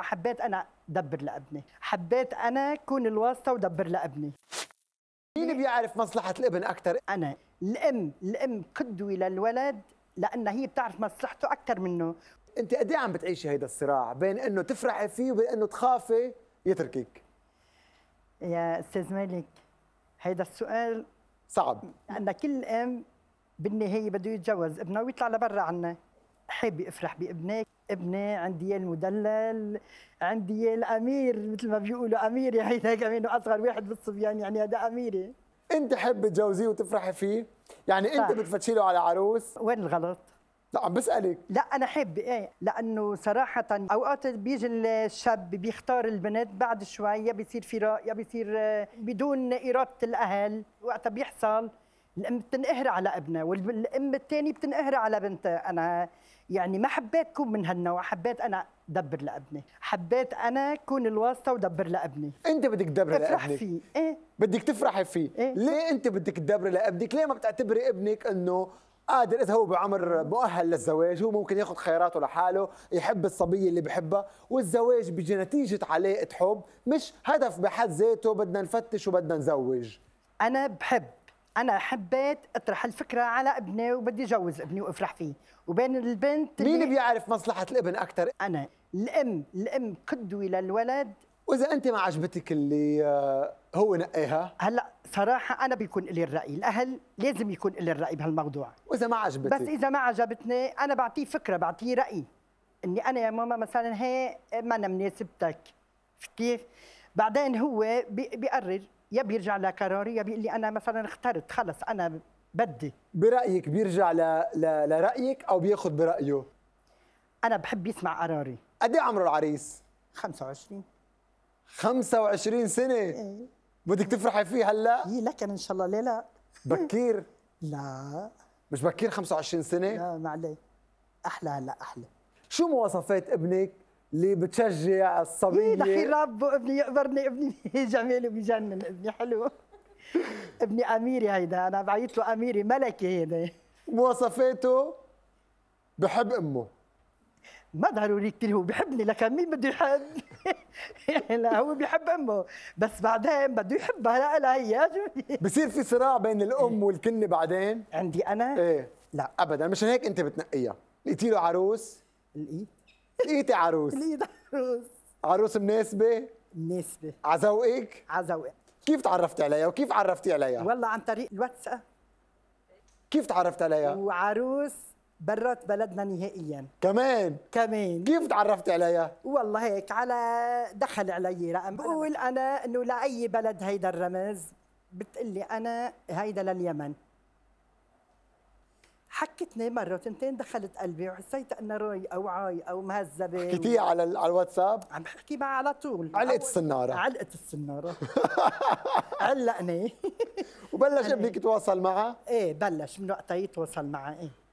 حبيت انا دبر لابني حبيت انا كون الواسطه ودبر لابني مين بيعرف مصلحه الابن اكثر انا الام الام قدوه للولد لان هي بتعرف مصلحته اكثر منه انت قد إيه عم بتعيشي هيدا الصراع بين انه تفرحي فيه وبين انه تخافي يتركك يا استاذ مالك هيدا السؤال صعب لان كل ام بالنهايه بده يتجوز ابنه ويطلع لبرا عنا حابب افرح بابنك ابني عندي المدلل عندي الامير مثل ما بيقولوا اميري هيدا كمان اصغر واحد بالصبيان يعني،, يعني هذا اميري انت حابه تجوزيه وتفرحي فيه يعني انت بتفتشي له على عروس وين الغلط لا عم بسالك لا انا حابه ايه لانه صراحه اوقات بيجي الشاب بيختار البنت بعد شوي يا بيصير فراق يا بيصير آه، بدون اراده الاهل وقتها بيحصل الام بتنقهر على ابنها والام الثانيه بتنقهر على بنتها انا يعني ما حبيت كون من هالنوع حبيت انا دبر لابني حبيت انا كون الواسطه ودبر لابني انت بدك تدبر لابنك افرح فيه ايه بدك تفرحي فيه إيه؟ ليه انت بدك تدبر لابنك ليه ما بتعتبري ابنك انه قادر اذا هو بعمر مؤهل للزواج هو ممكن ياخذ خياراته لحاله يحب الصبيه اللي بحبها والزواج بيجي نتيجه علاقه حب مش هدف بحد ذاته بدنا نفتش وبدنا نزوج انا بحب انا حبيت اطرح الفكره على ابني وبدي اجوز ابني وافرح فيه وبين البنت مين بيعرف مصلحه الابن اكثر انا الام الام قدوه للولد واذا انت ما عجبتك اللي آه، هو نقاها هلا صراحه انا بيكون لي الراي الاهل لازم يكون لي الراي بهالموضوع واذا ما عجبتك بس اذا ما عجبتني انا بعطيه فكره بعطيه راي اني انا يا ماما مثلا هي ما انا مناسبتك كيف بعدين هو بيقرر يا بيرجع لقراري يا بيقول لي انا مثلا اخترت خلص انا بدي برايك بيرجع ل... ل... لرايك او بياخذ برايه انا بحب يسمع قراري قد ايه عمره العريس 25 25 سنه ايه بدك تفرحي فيه هلا هي إيه، لكن ان شاء الله ليه لا بكير لا مش بكير 25 سنه لا ما عليه احلى هلا احلى شو مواصفات ابنك اللي بتشجع إيه، الصبيه إيه دحين رب ابني يقبرني ابني جميل وبيجنن ابني حلو ابني اميري هيدا انا بعيط له اميري ملكي هيدا مواصفاته بحب امه ما ضروري كثير هو بحبني لكن مين بده يحب؟ لا هو بحب امه بس بعدين بده يحبها لها هي بصير في صراع بين الام إيه. والكنه بعدين عندي انا؟ ايه لا ابدا مشان هيك انت بتنقيها لقيتي له عروس؟ لقيت لقيتي عروس لقيت عروس عروس مناسبة مناسبة عزوقك عزوقك كيف تعرفت عليها وكيف عرفتي عليها؟ والله عن طريق الواتساب كيف تعرفت عليها؟ وعروس برات بلدنا نهائيا كمان كمان كيف تعرفت عليها؟ والله هيك على دخل علي رقم بقول انا انه لاي بلد هيدا الرمز بتقلي انا هيدا لليمن حكتني مره تنتين دخلت قلبي وحسيت انها روي او عاي او مهذبه حكيتيها و... على على الواتساب؟ عم بحكي معها على طول علقت السناره علقت السناره علقني وبلش ابنك يتواصل معها؟ ايه بلش من وقتها يتواصل معها ايه